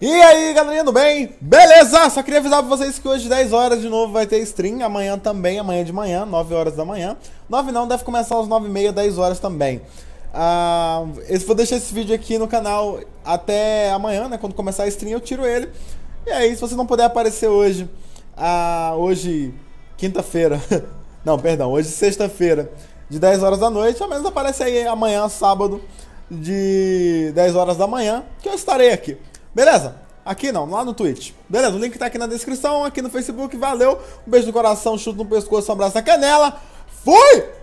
E aí, galerinha do bem? Beleza? Só queria avisar pra vocês que hoje 10 horas de novo vai ter stream, amanhã também, amanhã de manhã, 9 horas da manhã. 9 não, deve começar às 9 e meia, 10 horas também. Ah, eu vou deixar esse vídeo aqui no canal até amanhã, né? Quando começar a stream eu tiro ele. E aí, se você não puder aparecer hoje, ah, hoje, quinta-feira, não, perdão, hoje sexta-feira, de 10 horas da noite, ao menos aparece aí amanhã, sábado, de 10 horas da manhã, que eu estarei aqui. Beleza? Aqui não, lá no Twitch. Beleza, o link tá aqui na descrição, aqui no Facebook. Valeu, um beijo no coração, chute no pescoço, um abraço na canela. Fui!